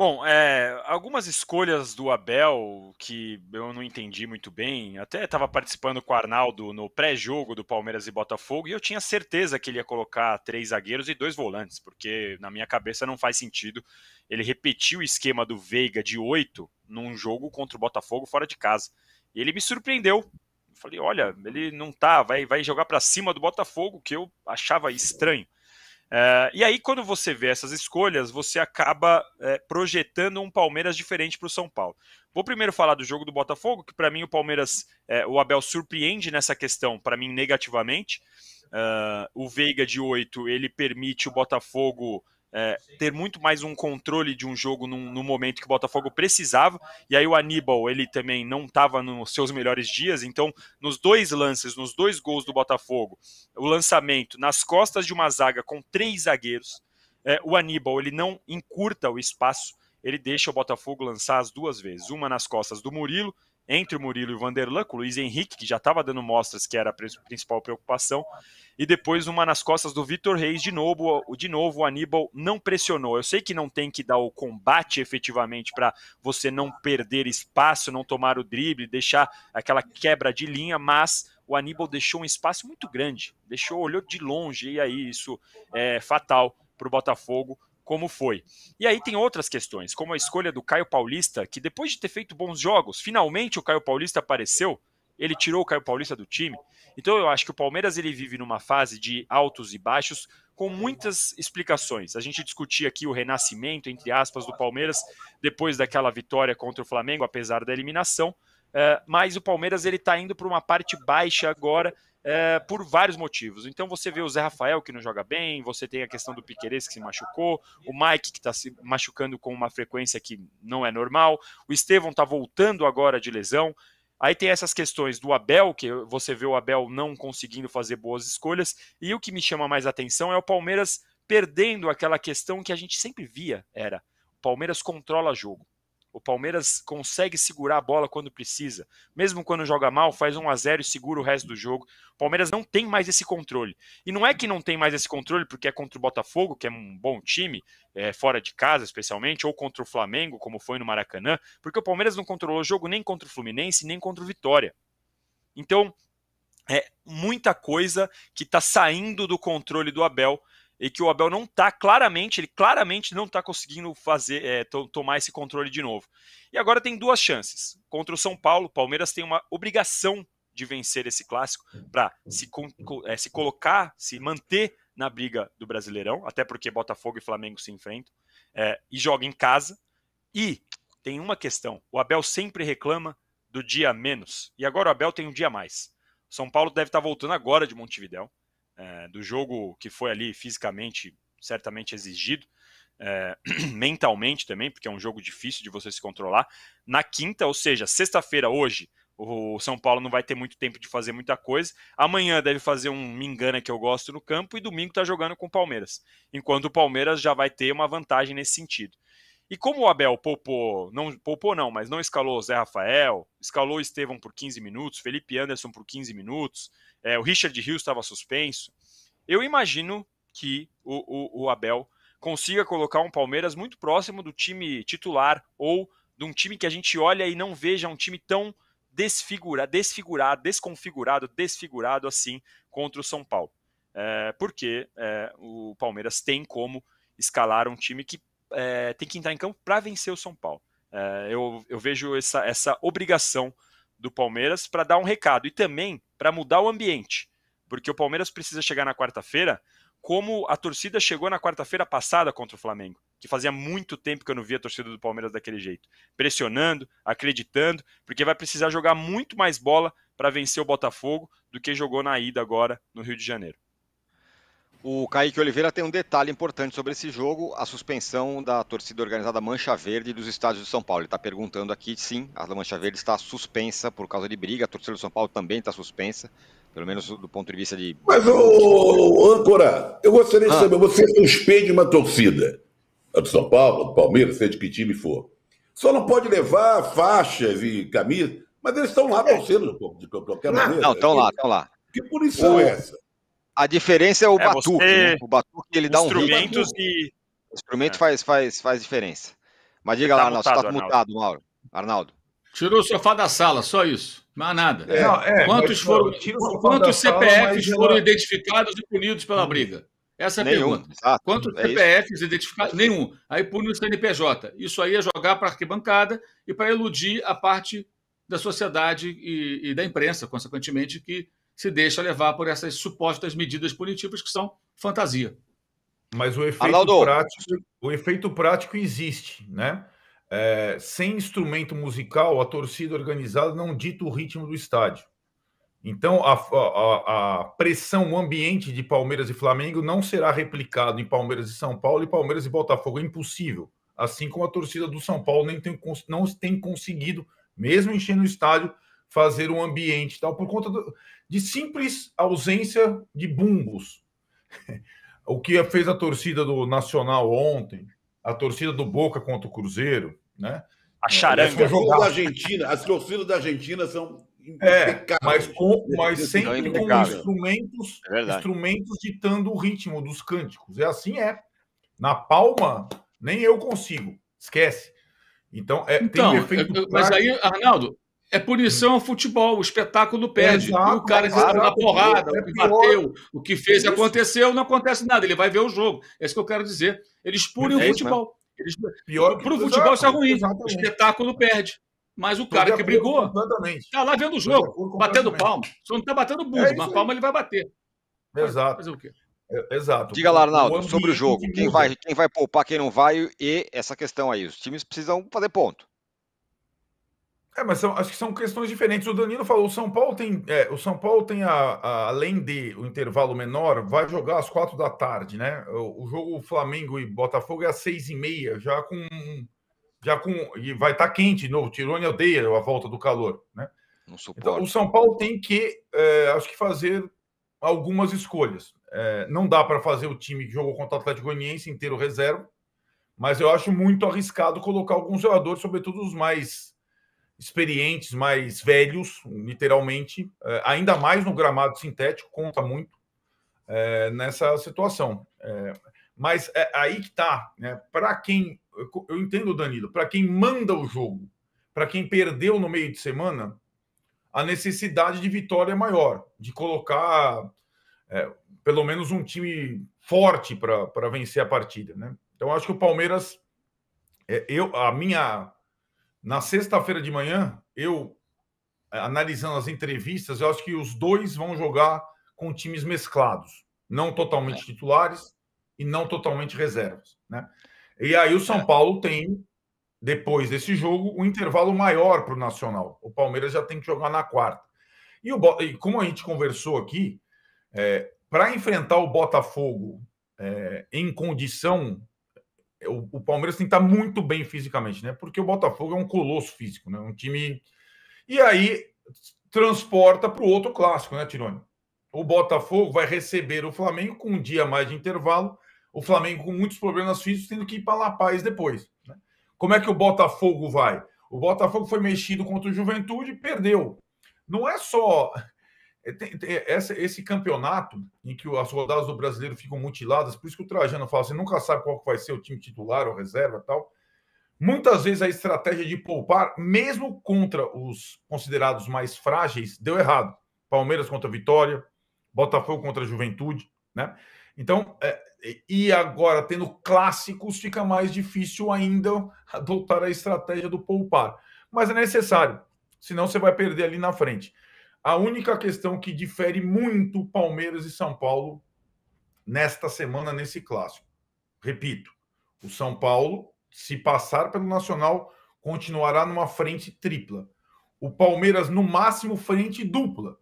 Bom, é, algumas escolhas do Abel que eu não entendi muito bem. Até estava participando com o Arnaldo no pré-jogo do Palmeiras e Botafogo e eu tinha certeza que ele ia colocar três zagueiros e dois volantes, porque na minha cabeça não faz sentido. Ele repetiu o esquema do Veiga de oito num jogo contra o Botafogo fora de casa. E ele me surpreendeu. falei, olha, ele não tá, vai, vai jogar para cima do Botafogo, que eu achava estranho. Eh, e aí, quando você vê essas escolhas, você acaba é, projetando um Palmeiras diferente para o São Paulo. Vou primeiro falar do jogo do Botafogo, que para mim o Palmeiras, é, o Abel surpreende nessa questão, para mim negativamente. Uh, o Veiga de 8, ele permite o Botafogo é, ter muito mais um controle de um jogo num, momento que o Botafogo precisava. E aí o Aníbal, ele também não estava nos seus melhores dias. Então, nos dois lances, nos dois gols do Botafogo, o lançamento nas costas de uma zaga com três zagueiros, é, o Aníbal ele não encurta o espaço. Ele deixa o Botafogo lançar as duas vezes, uma nas costas do Murilo entre o Murilo e o Vanderlan, com o Luiz Henrique, que já estava dando mostras que era a principal preocupação, e depois uma nas costas do Vitor Reis, de novo, de novo o Aníbal não pressionou. Eu sei que não tem que dar o combate efetivamente para você não perder espaço, não tomar o drible, deixar aquela quebra de linha, mas o Aníbal deixou um espaço muito grande, deixou, olhou de longe, e aí isso é fatal para o Botafogo como foi. E aí tem outras questões, como a escolha do Caio Paulista, que depois de ter feito bons jogos, finalmente o Caio Paulista apareceu, ele tirou o Caio Paulista do time. Então eu acho que o Palmeiras ele vive numa fase de altos e baixos com muitas explicações. A gente discutia aqui o renascimento entre aspas do Palmeiras depois daquela vitória contra o Flamengo, apesar da eliminação. Eh, mas o Palmeiras ele está indo para uma parte baixa agora é, por vários motivos. Então você vê o Zé Rafael que não joga bem, você tem a questão do Piqueires que se machucou, o Mike que está se machucando com uma frequência que não é normal, o Estevão está voltando agora de lesão. Aí tem essas questões do Abel, que você vê o Abel não conseguindo fazer boas escolhas, e o que me chama mais atenção é o Palmeiras perdendo aquela questão que a gente sempre via, era o Palmeiras controla jogo. O Palmeiras consegue segurar a bola quando precisa. Mesmo quando joga mal, faz 1 a 0 e segura o resto do jogo. O Palmeiras não tem mais esse controle. E não é que não tem mais esse controle porque é contra o Botafogo, que é um bom time, é, fora de casa especialmente, ou contra o Flamengo, como foi no Maracanã, porque o Palmeiras não controlou o jogo nem contra o Fluminense, nem contra o Vitória. Então, é muita coisa que está saindo do controle do Abel e que o Abel não tá claramente, ele claramente não tá conseguindo fazer é, to tomar esse controle de novo. E agora tem duas chances. Contra o São Paulo, o Palmeiras tem uma obrigação de vencer esse clássico para se, é, se colocar, se manter na briga do Brasileirão, até porque Botafogo e Flamengo se enfrentam, é, e joga em casa. E tem uma questão: o Abel sempre reclama do dia menos, e agora o Abel tem um dia mais. São Paulo deve estar tá voltando agora de Montevidéu é, do jogo que foi ali fisicamente certamente exigido, é, mentalmente também, porque é um jogo difícil de você se controlar. Na quinta, ou seja, sexta-feira, hoje, o São Paulo não vai ter muito tempo de fazer muita coisa. Amanhã deve fazer um Mingana que eu gosto no campo e domingo está jogando com o Palmeiras. Enquanto o Palmeiras já vai ter uma vantagem nesse sentido. E como o Abel poupou, não poupou não, mas não escalou o Zé Rafael, escalou o Estevão por 15 minutos, Felipe Anderson por 15 minutos, é, o Richard Rios estava suspenso, eu imagino que o, o, o Abel consiga colocar um Palmeiras muito próximo do time titular ou de um time que a gente olha e não veja um time tão desfigura, desfigurado, desconfigurado, desfigurado assim contra o São Paulo. É, porque é, o Palmeiras tem como escalar um time que é, tem que entrar em campo para vencer o São Paulo. É, eu, eu, vejo essa, essa obrigação do Palmeiras para dar um recado e também para mudar o ambiente, porque o Palmeiras precisa chegar na quarta-feira como a torcida chegou na quarta-feira passada contra o Flamengo, que fazia muito tempo que eu não via a torcida do Palmeiras daquele jeito, pressionando, acreditando, porque vai precisar jogar muito mais bola para vencer o Botafogo do que jogou na ida agora no Rio de Janeiro. O Kaique Oliveira tem um detalhe importante sobre esse jogo, a suspensão da torcida organizada Mancha Verde dos estádios de São Paulo. Ele está perguntando aqui, sim, a Mancha Verde está suspensa por causa de briga, a torcida do São Paulo também está suspensa, pelo menos do ponto de vista de... Mas, ô, âncora, eu gostaria de ah. saber, você suspende uma torcida, a do São Paulo, do Palmeiras, seja de que time for, só não pode levar faixas e camisas, mas eles estão lá é. torcendo de qualquer maneira. Não, estão lá, estão lá. Que punição é essa? A diferença é o é, batuque. Né? O batuque ele dá um ritmo. E... O instrumento é. faz, faz, faz diferença. Mas diga você tá lá, tá Arnaldo, você tá mutado, Mauro. Arnaldo. Tirou o sofá da sala, só isso. Mais nada. É, não, é, quantos foram, quantos CPFs sala, foram identificados e punidos pela briga? Essa é a Nenhum, pergunta. Exato, quantos é CPFs isso. identificados? Nenhum. Aí pune o CNPJ. Isso aí é jogar para a arquibancada e para iludir a parte da sociedade e, e da imprensa, consequentemente, que se deixa levar por essas supostas medidas punitivas que são fantasia. Mas o efeito, prático, o efeito prático existe, né? É, sem instrumento musical, a torcida organizada não dita o ritmo do estádio. Então, a, a, a, pressão, o ambiente de Palmeiras e Flamengo não será replicado em Palmeiras e São Paulo e Palmeiras e Botafogo. É impossível. Assim como a torcida do São Paulo nem tem, não tem conseguido, mesmo enchendo o estádio, fazer um ambiente tal, por conta do, de simples ausência de bumbos. o que fez a torcida do Nacional ontem, a torcida do Boca contra o Cruzeiro, né? A charanga. É as torcidas da Argentina, as torcidas da Argentina são é, mas, com, mas sempre com instrumentos, é instrumentos ditando o ritmo dos cânticos. É assim é. Na palma, nem eu consigo. Esquece. Então, é, então tem um efeito eu, mas aí, Arnaldo, é punição ao futebol, o espetáculo perde. o cara exato, na porrada, é o que bateu, o que fez Isso. aconteceu, não acontece nada. Ele vai ver o jogo. É isso que eu quero dizer. Eles punem é o né? futebol. Eles... Pior Para o futebol isso é ruim. Exatamente. O espetáculo perde. Mas o cara que brigou está lá vendo o jogo, batendo palma. Só não está batendo bumbo, é mas palma ele vai bater. Exato. fazer o quê? É, exato. Diga lá, Arnaldo, sobre o jogo. Quem vai, quem vai poupar, quem não vai e essa questão aí. Os times precisam fazer ponto. É, mas são, acho que são questões diferentes. O Danilo falou: o São Paulo tem, é, o São Paulo tem a, a, além de o um intervalo menor, vai jogar às quatro da tarde, né? O, o jogo Flamengo e Botafogo é às seis e meia, já com, já com e vai estar tá quente de novo. Tirone a volta do calor, né? Não então, suporta. Então, o São Paulo tem que, é, acho que fazer algumas escolhas. É, não dá para fazer o time que jogou contra o Atlético Goianiense inteiro reserva, mas eu acho muito arriscado colocar alguns jogadores, sobretudo os mais experientes, mais velhos, literalmente, eh, ainda mais no gramado sintético, conta muito é, nessa situação. É, mas é aí que tá, né? Para quem eu entendo, Danilo, para quem manda o jogo, para quem perdeu no meio de semana, a necessidade de vitória é maior, de colocar é, pelo menos um time forte para vencer a partida, né? Então acho que o Palmeiras, eu a minha na sexta-feira de manhã, eu eh, analisando as entrevistas, eu acho que os dois vão jogar com times mesclados, não totalmente é. titulares e não totalmente reservas, né? E aí o São é. Paulo tem depois desse jogo um intervalo maior para o Nacional. O Palmeiras já tem que jogar na quarta. E, o, e como a gente conversou aqui, é, eh, para enfrentar o Botafogo eh, em condição o, o, Palmeiras tem que estar muito bem fisicamente, né? Porque o Botafogo é um colosso físico, né? Um time. E aí transporta para o outro clássico, né, Tirone? O Botafogo vai receber o Flamengo com um dia mais de intervalo, o Flamengo com muitos problemas físicos, tendo que ir para La Paz depois. Né? Como é que o Botafogo vai? O Botafogo foi mexido contra o Juventude e perdeu. Não é só é, essa, esse campeonato em que as rodadas do brasileiro ficam mutiladas, por isso que o Trajano fala, você assim, nunca sabe qual vai ser o time titular ou reserva tal. Muitas vezes a estratégia de poupar, mesmo contra os considerados mais frágeis, deu errado. Palmeiras contra Vitória, Botafogo contra Juventude, né? Então, é, e agora tendo clássicos, fica mais difícil ainda adotar a estratégia do poupar. Mas é necessário, senão você vai perder ali na frente. A única questão que difere muito Palmeiras e São Paulo nesta semana, nesse clássico. Repito, o São Paulo, se passar pelo Nacional, continuará numa frente tripla. O Palmeiras, no máximo, frente dupla.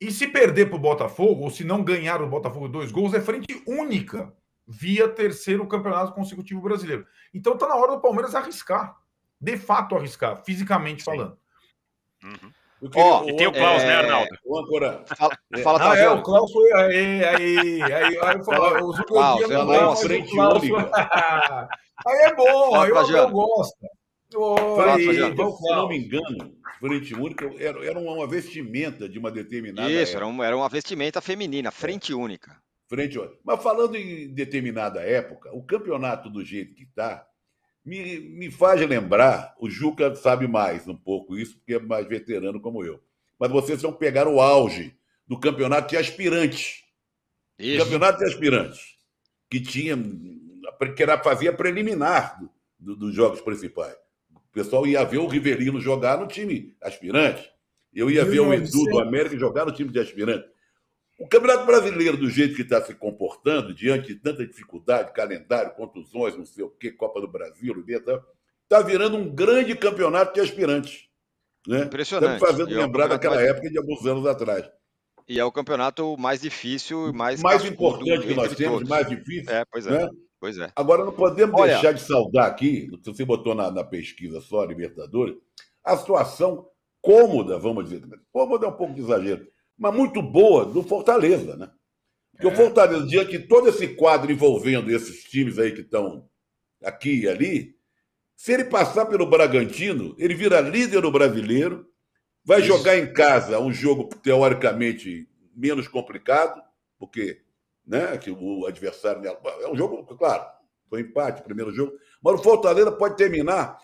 E se perder para o Botafogo, ou se não ganhar o Botafogo dois gols, é frente única via terceiro campeonato consecutivo brasileiro. Então está na hora do Palmeiras arriscar. De fato, arriscar, fisicamente Sim. falando. Uhum. Ó, e tem o é Klaus, é... né, Arnaldo? O âncora. Fala, é. fala ah, é, o Klaus foi aí, aí, aí, aí, eu falo, os Klaus, eu é não frente Klaus. aí é bom, aí o Abel gosta. Oi, se não me engano, frente única era, era uma vestimenta de uma determinada. Isso, época. era uma, era uma vestimenta feminina, frente única. Frente única. Mas falando em determinada época, o campeonato do jeito que está, me, me faz lembrar, o Juca sabe mais um pouco isso, porque é mais veterano como eu. Mas vocês vão pegar o auge do campeonato de aspirantes. Isso. Campeonato de aspirantes. Que tinha. que era, fazia preliminar do, do, dos jogos principais. O pessoal ia ver o Riverino jogar no time aspirante. Eu ia ver o Edu do América jogar no time de aspirante. O Campeonato Brasileiro, do jeito que está se comportando, diante de tanta dificuldade, calendário, contusões, não sei o quê, Copa do Brasil, está tá virando um grande campeonato de aspirantes. Né? Impressionante. Tá Estamos fazendo Eu é lembrar daquela mais... época de alguns anos atrás. E é o campeonato mais difícil, mais mais importante que nós temos, todos. mais difícil. É, pois é. Né? Pois é. Agora não podemos Olha... deixar de saudar aqui, você botou na, na pesquisa só a Libertadores, a situação cômoda, vamos dizer, cômoda é um pouco de exagero, mas muito boa do Fortaleza, né? Porque é. o Fortaleza, diante de todo esse quadro envolvendo esses times aí que estão aqui e ali, se ele passar pelo Bragantino, ele vira líder do brasileiro, vai Isso. jogar em casa um jogo teoricamente menos complicado, porque né, que o adversário é, é um jogo, claro, foi empate, primeiro jogo, mas o Fortaleza pode terminar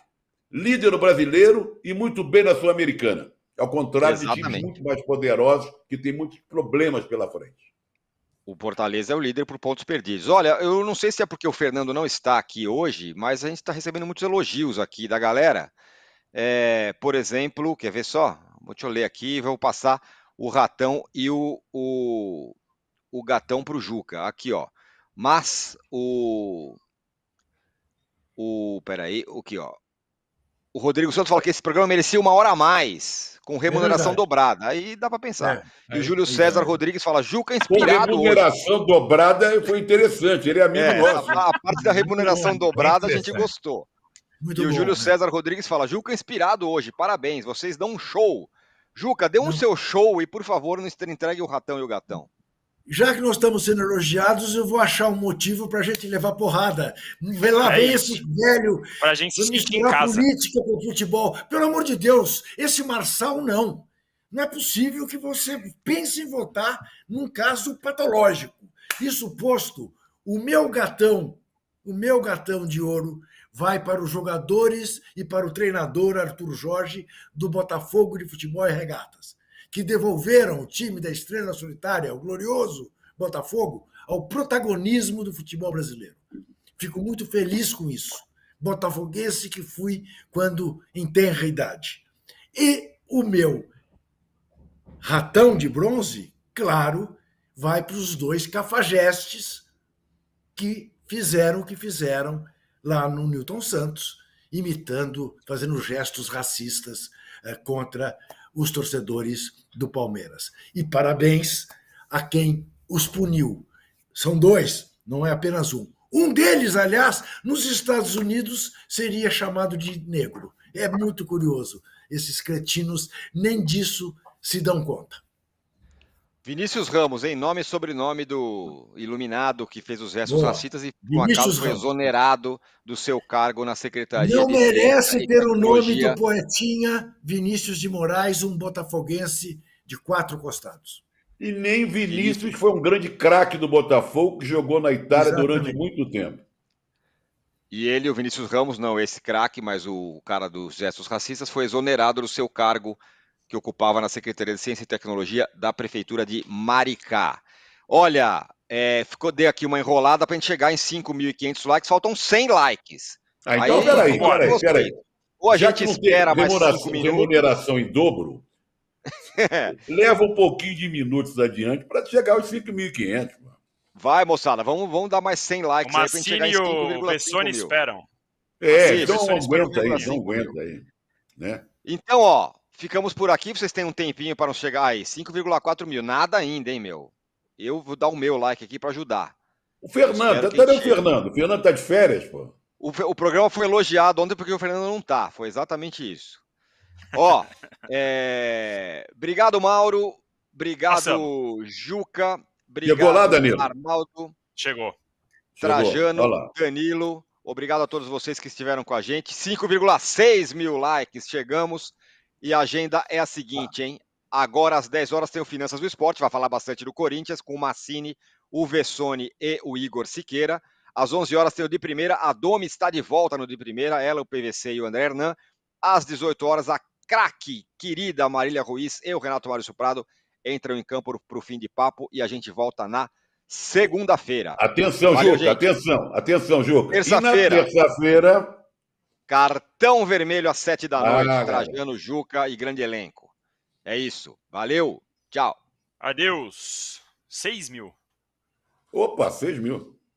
líder do brasileiro e muito bem na Sul-Americana. Ao contrário Exatamente. de times muito mais poderosos que têm muitos problemas pela frente. O Fortaleza é o líder por pontos perdidos. Olha, eu não sei se é porque o Fernando não está aqui hoje, mas a gente está recebendo muitos elogios aqui da galera. É, por exemplo, quer ver só? Deixa eu ler aqui, vou passar o ratão e o, o, o gatão para o Juca. Aqui, ó. Mas o. O. Peraí, o que, ó o Rodrigo Santos fala que esse programa merecia uma hora a mais, com é remuneração é dobrada. Aí dá para pensar. É, e o Júlio é, César Rodrigues fala, Juca é inspirado. A remuneração hoje. dobrada foi interessante, ele é amigo é, nosso. A, a, parte da remuneração dobrada a gente gostou. Muito e bom, o Júlio né? César Rodrigues fala, Juca inspirado hoje, parabéns, vocês dão um show. Juca, dê um não. seu show e, por favor, não entregue o ratão e o gatão já que nós estamos sendo elogiados, eu vou achar um motivo para a gente levar porrada. Vai lá, é vem esse velho. Para a gente se em casa. política com futebol. Pelo amor de Deus, esse Marçal não. Não é possível que você pense em votar num caso patológico. Isso posto, o meu gatão, o meu gatão de ouro, vai para os jogadores e para o treinador Arthur Jorge do Botafogo de Futebol e Regatas que devolveram o time da estrela solitária, o glorioso Botafogo, ao protagonismo do futebol brasileiro. Fico muito feliz com isso. Botafoguense que fui quando em tenra idade. E o meu ratão de bronze, claro, vai para os dois cafajestes que fizeram o que fizeram lá no Newton Santos, imitando, fazendo gestos racistas eh, contra os torcedores do Palmeiras. E parabéns a quem os puniu. São dois, não é apenas um. Um deles, aliás, nos Estados Unidos seria chamado de negro. É muito curioso. Esses cretinos nem disso se dão conta. Vinícius Ramos, em nome e sobrenome do iluminado que fez os gestos racistas e com acaso foi exonerado do seu cargo na Secretaria. Não merece ter o nome do poetinha Vinícius de Moraes, um botafoguense de quatro costados. E nem Vinícius, que foi um grande craque do Botafogo, que jogou na Itália Exatamente. durante muito tempo. E ele, o Vinícius Ramos, não esse craque, mas o cara dos gestos racistas, foi exonerado do seu cargo que ocupava na Secretaria de Ciência e Tecnologia da Prefeitura de Maricá. Olha, é, ficou, de aqui uma enrolada para a gente chegar em 5.500 likes, faltam 100 likes. Ah, então, aí, peraí, peraí, peraí. Ou a Já gente espera mais 5 minutos. Remuneração em dobro, leva um pouquinho de minutos adiante para chegar aos 5.500. Vai, moçada, vamos, vamos dar mais 100 likes aí para gente chegar esperam. É, Sim, então aguenta aí, não aguenta aí. Né? Então, ó, Ficamos por aqui, vocês têm um tempinho para nos chegar aí. 5,4 mil, nada ainda, hein, meu? Eu vou dar o meu like aqui para ajudar. O Fernando, cadê o Fernando? O Fernando tá de férias, pô. O, o, programa foi elogiado ontem porque o Fernando não tá. Foi exatamente isso. Ó, é... obrigado, Mauro. Obrigado, Juca. Obrigado, Chegou lá, Danilo. Arnaldo. Chegou. Trajano, Chegou. Danilo. Obrigado a todos vocês que estiveram com a gente. 5,6 mil likes, chegamos. E a agenda é a seguinte, hein? Agora às 10 horas tem o Finanças do Esporte, vai falar bastante do Corinthians, com o Massini, o Vessone e o Igor Siqueira. Às 11 horas tem o de primeira, a Domi está de volta no de primeira, ela, o PVC e o André Hernan. Às 18 horas, a craque, querida Marília Ruiz e o Renato Mário Suprado entram em campo para o fim de papo e a gente volta na segunda-feira. Atenção, Valeu, Juca, gente. atenção, atenção, Juca. Terça-feira. E na terça-feira Cartão vermelho às sete da noite, ah, Trajano Juca e grande elenco. É isso. Valeu. Tchau. Adeus. Seis mil. Opa, seis mil.